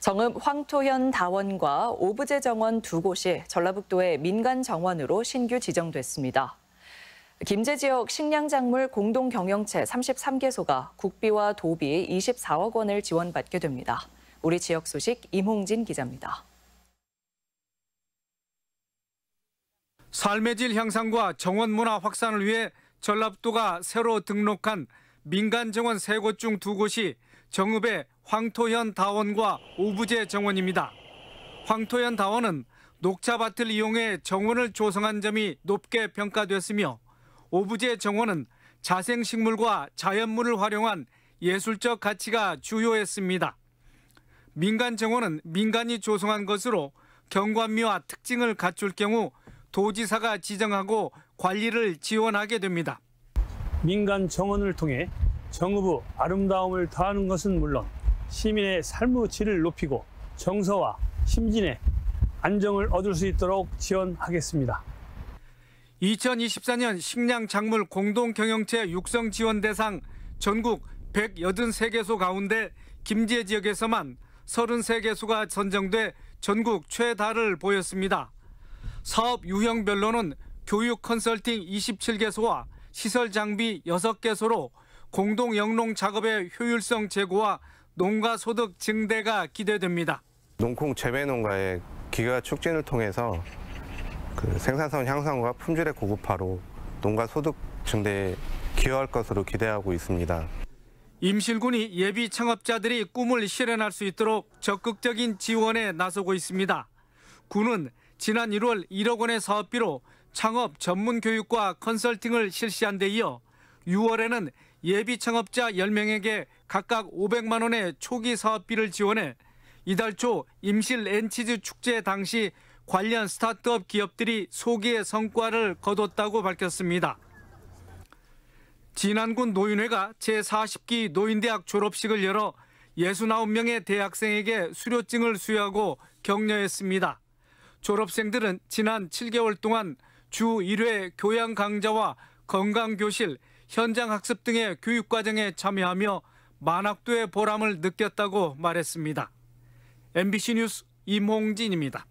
정읍 황토현 다원과 오브제 정원 두 곳이 전라북도의 민간 정원으로 신규 지정됐습니다. 김제 지역 식량작물 공동경영체 33개소가 국비와 도비 24억 원을 지원받게 됩니다. 우리 지역 소식 임홍진 기자입니다. 삶의 질 향상과 정원 문화 확산을 위해 전라북도가 새로 등록한 민간 정원 세 곳 중 두 곳이 정읍의 황토현 다원과 오부재 정원입니다. 황토현 다원은 녹차밭을 이용해 정원을 조성한 점이 높게 평가됐으며 오부재 정원은 자생식물과 자연물을 활용한 예술적 가치가 주요했습니다. 민간 정원은 민간이 조성한 것으로 경관미와 특징을 갖출 경우 도지사가 지정하고 관리를 지원하게 됩니다. 민간 정원을 통해 정읍의 아름다움을 더하는 것은 물론 시민의 삶의 질을 높이고 정서와 심진의 안정을 얻을 수 있도록 지원하겠습니다. 2024년 식량 작물 공동경영체 육성 지원 대상 전국 183개소 가운데 김제 지역에서만 33개소가 선정돼 전국 최다를 보였습니다. 사업 유형별로는 교육 컨설팅 27개소와 시설 장비 6개소로 공동 영농 작업의 효율성 제고와 농가 소득 증대가 기대됩니다. 농콩 재배 농가의 기가 촉진을 통해서 그 생산성 향상과 품질의 고급화로 농가 소득 증대에 기여할 것으로 기대하고 있습니다. 임실군이 예비 창업자들이 꿈을 실현할 수 있도록 적극적인 지원에 나서고 있습니다. 군은 지난 1월 1억 원의 사업비로 창업 전문 교육과 컨설팅을 실시한 데 이어 6월에는 예비 창업자 10명에게 각각 500만 원의 초기 사업비를 지원해 이달 초 임실 엔치즈 축제 당시 관련 스타트업 기업들이 소기의 성과를 거뒀다고 밝혔습니다. 진안군 노인회가 제40기 노인대학 졸업식을 열어 69명의 대학생에게 수료증을 수여하고 격려했습니다. 졸업생들은 지난 7개월 동안 주 1회 교양 강좌와 건강교실, 현장 학습 등의 교육 과정에 참여하며 만학도의 보람을 느꼈다고 말했습니다. MBC 뉴스 임홍진입니다.